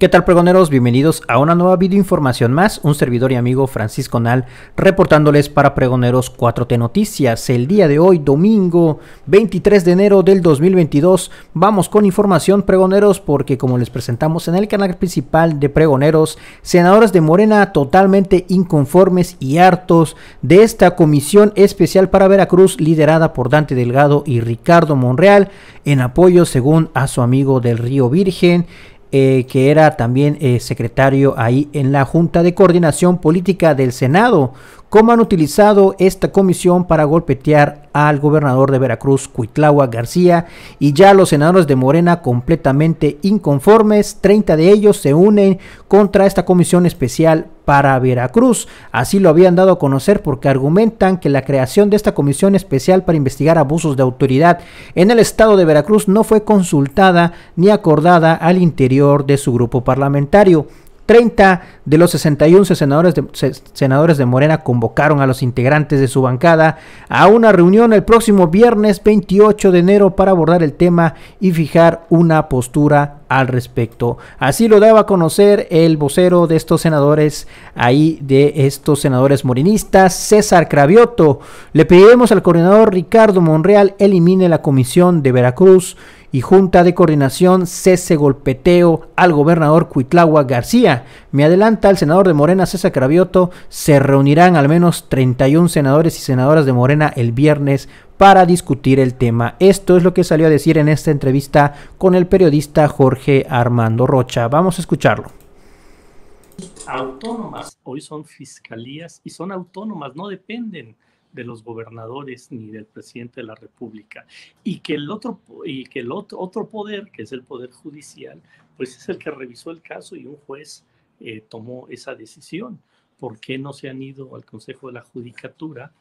¿Qué tal pregoneros? Bienvenidos a una nueva videoinformación más, un servidor y amigo Francisco Nal reportándoles para Pregoneros 4T Noticias. El día de hoy, domingo 23 de enero del 2022, vamos con información pregoneros porque como les presentamos en el canal principal de Pregoneros, senadores de Morena totalmente inconformes y hartos de esta comisión especial para Veracruz liderada por Dante Delgado y Ricardo Monreal en apoyo según a su amigo del Río Virgen eh, que era también eh, secretario ahí en la Junta de Coordinación Política del Senado, cómo han utilizado esta comisión para golpetear al gobernador de Veracruz, Cuitlahua García, y ya los senadores de Morena completamente inconformes, 30 de ellos se unen contra esta comisión especial para Veracruz. Así lo habían dado a conocer porque argumentan que la creación de esta comisión especial para investigar abusos de autoridad en el estado de Veracruz no fue consultada ni acordada al interior de su grupo parlamentario. 30 de los 61 senadores de, senadores de Morena convocaron a los integrantes de su bancada a una reunión el próximo viernes 28 de enero para abordar el tema y fijar una postura al respecto. Así lo daba a conocer el vocero de estos senadores, ahí de estos senadores morinistas, César Cravioto. Le pediremos al coordinador Ricardo Monreal elimine la comisión de Veracruz y Junta de Coordinación cese golpeteo al gobernador Cuitlagua García. Me adelanta el senador de Morena, César Cravioto, se reunirán al menos 31 senadores y senadoras de Morena el viernes para discutir el tema. Esto es lo que salió a decir en esta entrevista con el periodista Jorge Armando Rocha. Vamos a escucharlo autónomas, hoy son fiscalías y son autónomas, no dependen de los gobernadores ni del presidente de la República y que el otro y que el otro, otro poder que es el poder judicial pues es el que revisó el caso y un juez eh, tomó esa decisión por qué no se han ido al Consejo de la Judicatura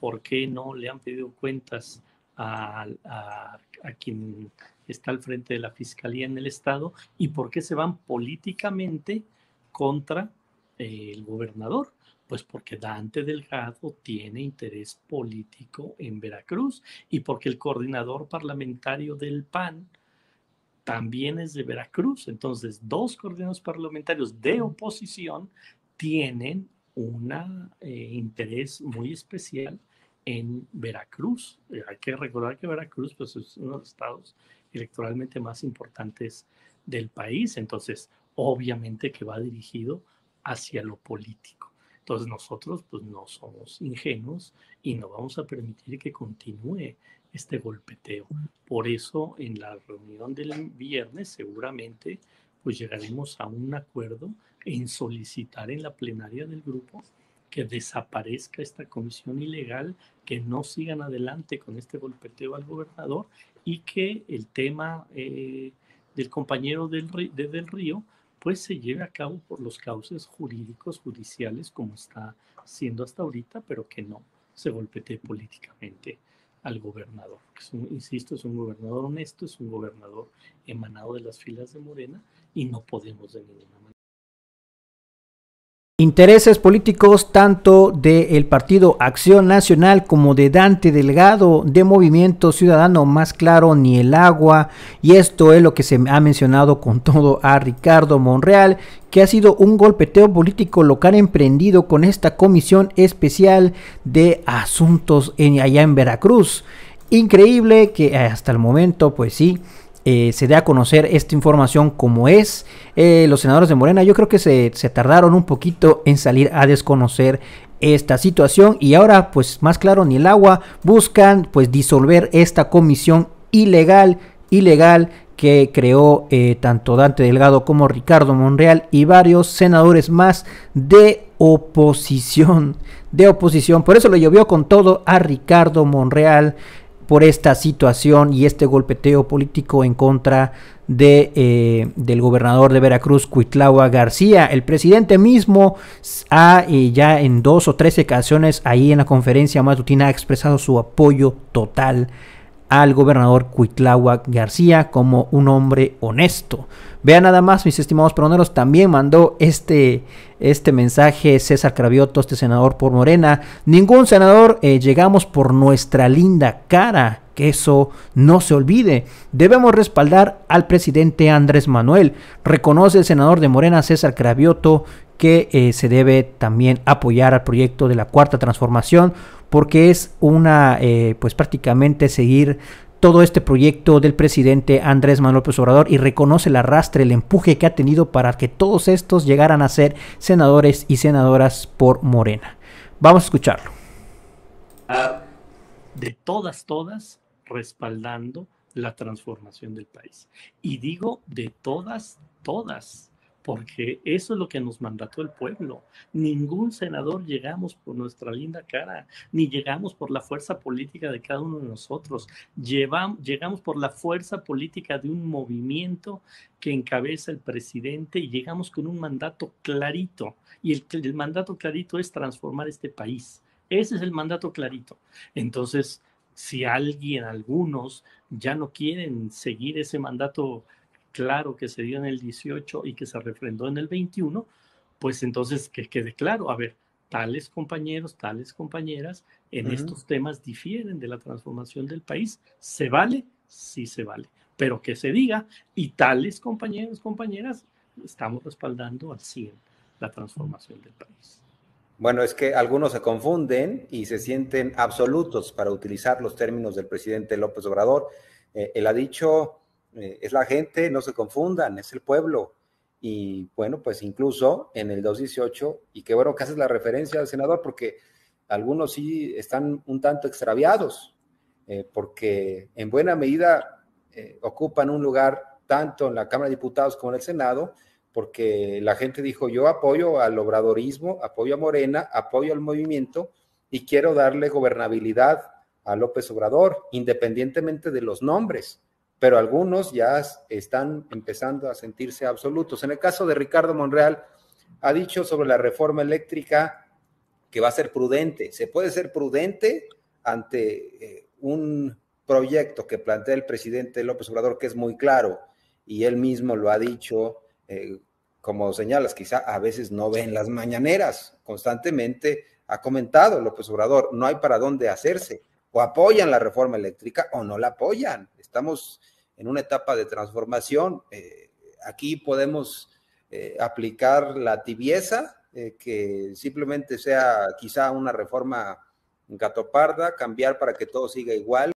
por qué no le han pedido cuentas a, quien está al frente de la fiscalía en el estado y por qué se van políticamente contra eh, el gobernador pues porque Dante Delgado tiene interés político en Veracruz y porque el coordinador parlamentario del PAN también es de Veracruz. Entonces, dos coordinadores parlamentarios de oposición tienen un eh, interés muy especial en Veracruz. Eh, hay que recordar que Veracruz pues, es uno de los estados electoralmente más importantes del país. Entonces, obviamente que va dirigido hacia lo político. Entonces nosotros pues no somos ingenuos y no vamos a permitir que continúe este golpeteo. Por eso en la reunión del viernes seguramente pues llegaremos a un acuerdo en solicitar en la plenaria del grupo que desaparezca esta comisión ilegal, que no sigan adelante con este golpeteo al gobernador y que el tema eh, del compañero del, de Del Río pues se lleve a cabo por los cauces jurídicos, judiciales, como está siendo hasta ahorita, pero que no se golpetee políticamente al gobernador. insisto, es un gobernador honesto, es un gobernador emanado de las filas de Morena y no podemos de ninguna manera Intereses políticos tanto del Partido Acción Nacional como de Dante Delgado, de Movimiento Ciudadano Más Claro ni el Agua. Y esto es lo que se ha mencionado con todo a Ricardo Monreal, que ha sido un golpeteo político local emprendido con esta comisión especial de asuntos en, allá en Veracruz. Increíble que hasta el momento, pues sí, eh, se dé a conocer esta información como es. Eh, los senadores de Morena yo creo que se, tardaron un poquito en salir a desconocer esta situación y ahora pues más claro ni el agua buscan pues disolver esta comisión ilegal, ilegal que creó eh, tanto Dante Delgado como Ricardo Monreal y varios senadores más de oposición, de oposición. Por eso lo llovió con todo a Ricardo Monreal, por esta situación y este golpeteo político en contra de, eh, del gobernador de Veracruz, Cuitlawa García. El presidente mismo ha eh, ya en dos o tres ocasiones ahí en la conferencia matutina ha expresado su apoyo total al gobernador Cuitláhuac García como un hombre honesto. Vean nada más, mis estimados peroneros, también mandó este, este mensaje César Cravioto, este senador por Morena. Ningún senador eh, llegamos por nuestra linda cara. Que eso no se olvide. Debemos respaldar al presidente Andrés Manuel. Reconoce el senador de Morena César Cravioto que eh, se debe también apoyar al proyecto de la cuarta transformación porque es una, eh, pues prácticamente seguir todo este proyecto del presidente Andrés Manuel López Obrador y reconoce el arrastre, el empuje que ha tenido para que todos estos llegaran a ser senadores y senadoras por Morena. Vamos a escucharlo. De todas, todas, respaldando la transformación del país. Y digo de todas, todas, porque eso es lo que nos mandató el pueblo. Ningún senador llegamos por nuestra linda cara, ni llegamos por la fuerza política de cada uno de nosotros, llegamos por la fuerza política de un movimiento que encabeza el presidente y llegamos con un mandato clarito. Y el, el mandato clarito es transformar este país. Ese es el mandato clarito. Entonces, si alguien, algunos, ya no quieren seguir ese mandato claro que se dio en el 18 y que se refrendó en el 21, pues entonces que quede claro, a ver, tales compañeros, tales compañeras en estos temas difieren de la transformación del país, ¿se vale? Sí se vale, pero que se diga, y tales compañeros, compañeras, estamos respaldando al 100 la transformación del país. Bueno, es que algunos se confunden y se sienten absolutos para utilizar los términos del presidente López Obrador. Eh, él ha dicho eh, es la gente, no se confundan, es el pueblo. Y bueno, pues incluso en el 2018, y qué bueno que haces la referencia al senador, porque algunos sí están un tanto extraviados, eh, porque en buena medida eh, ocupan un lugar tanto en la Cámara de Diputados como en el Senado, porque la gente dijo, yo apoyo al obradorismo, apoyo a Morena, apoyo al movimiento y quiero darle gobernabilidad a López Obrador, independientemente de los nombres pero algunos ya están empezando a sentirse absolutos. En el caso de Ricardo Monreal, ha dicho sobre la reforma eléctrica que va a ser prudente. Se puede ser prudente ante eh, un proyecto que plantea el presidente López Obrador, que es muy claro, y él mismo lo ha dicho, eh, como señalas, quizá a veces no ven las mañaneras, constantemente ha comentado López Obrador, no hay para dónde hacerse, o apoyan la reforma eléctrica o no la apoyan. Estamos en una etapa de transformación. Eh, aquí podemos eh, aplicar la tibieza, eh, que simplemente sea quizá una reforma gatoparda, cambiar para que todo siga igual,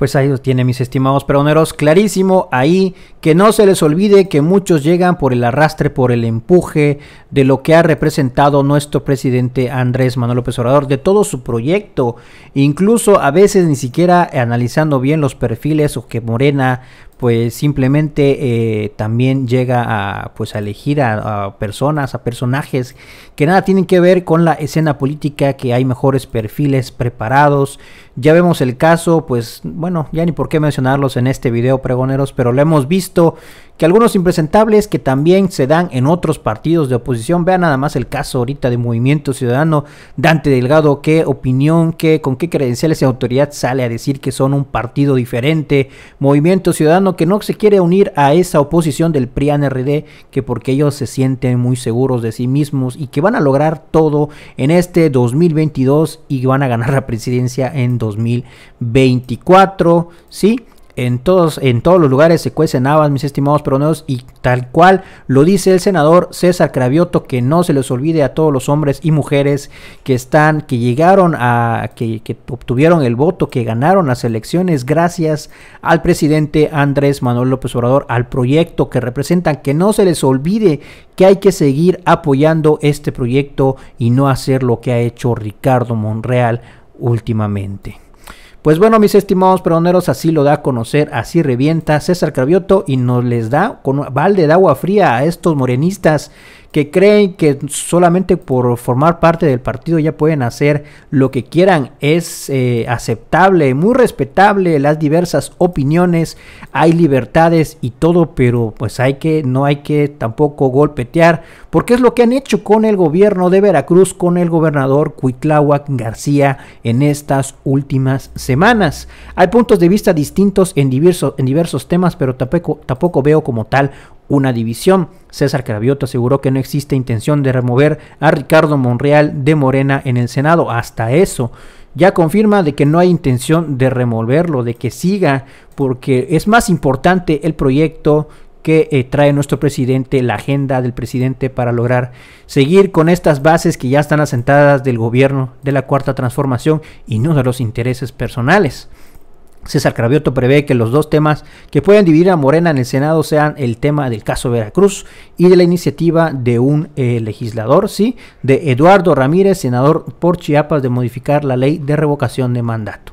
pues ahí lo tiene mis estimados peroneros, clarísimo ahí, que no se les olvide que muchos llegan por el arrastre, por el empuje de lo que ha representado nuestro presidente Andrés Manuel López Obrador, de todo su proyecto, incluso a veces ni siquiera analizando bien los perfiles o que Morena pues simplemente eh, también llega a, pues, elegir a, personas, a personajes que nada tienen que ver con la escena política, que hay mejores perfiles preparados. Ya vemos el caso, pues bueno, ya ni por qué mencionarlos en este video, pregoneros, pero lo hemos visto que algunos impresentables que también se dan en otros partidos de oposición, vean nada más el caso ahorita de Movimiento Ciudadano, Dante Delgado, qué opinión, qué, con qué credenciales y autoridad sale a decir que son un partido diferente, Movimiento Ciudadano que no se quiere unir a esa oposición del pri rd que porque ellos se sienten muy seguros de sí mismos y que van a lograr todo en este 2022 y van a ganar la presidencia en 2024, ¿sí? En todos, en todos los lugares se cuecen habas, mis estimados peruanos y tal cual lo dice el senador César Cravioto, que no se les olvide a todos los hombres y mujeres que están, que llegaron a, que obtuvieron el voto, que ganaron las elecciones gracias al presidente Andrés Manuel López Obrador, al proyecto que representan, que no se les olvide que hay que seguir apoyando este proyecto y no hacer lo que ha hecho Ricardo Monreal últimamente. Pues bueno, mis estimados peroneros, así lo da a conocer, así revienta César Cravioto y nos les da con balde de agua fría a estos morenistas que creen que solamente por formar parte del partido ya pueden hacer lo que quieran. Es eh, aceptable, muy respetable las diversas opiniones, hay libertades y todo, pero pues hay que, no hay que tampoco golpetear, porque es lo que han hecho con el gobierno de Veracruz, con el gobernador Cuitláhuac García en estas últimas semanas. Hay puntos de vista distintos en diversos, en diversos temas, pero tampoco, tampoco veo como tal una división. César Carabioto aseguró que no existe intención de remover a Ricardo Monreal de Morena en el Senado. Hasta eso ya confirma de que no hay intención de removerlo, de que siga, porque es más importante el proyecto que eh, trae nuestro presidente, la agenda del presidente para lograr seguir con estas bases que ya están asentadas del gobierno de la cuarta transformación y no de los intereses personales. César Cravioto prevé que los dos temas que pueden dividir a Morena en el Senado sean el tema del caso Veracruz y de la iniciativa de un eh, legislador, sí, de Eduardo Ramírez, senador por Chiapas, de modificar la ley de revocación de mandato.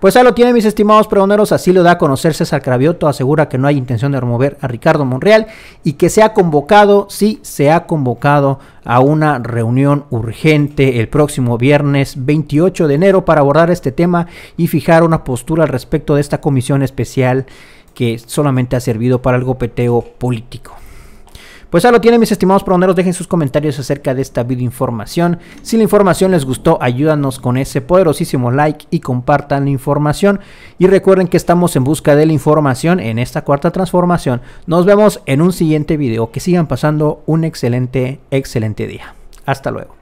Pues ahí lo tiene mis estimados pregoneros, así lo da a conocer César Cravioto, asegura que no hay intención de remover a Ricardo Monreal y que se ha convocado, sí, se ha convocado a una reunión urgente el próximo viernes 28 de enero para abordar este tema y fijar una postura al respecto de esta comisión especial que solamente ha servido para el gopeteo político. Pues ya lo tienen mis estimados proneros, dejen sus comentarios acerca de esta video información. Si la información les gustó, ayúdanos con ese poderosísimo like y compartan la información. Y recuerden que estamos en busca de la información en esta cuarta transformación. Nos vemos en un siguiente video. Que sigan pasando un excelente, excelente día. Hasta luego.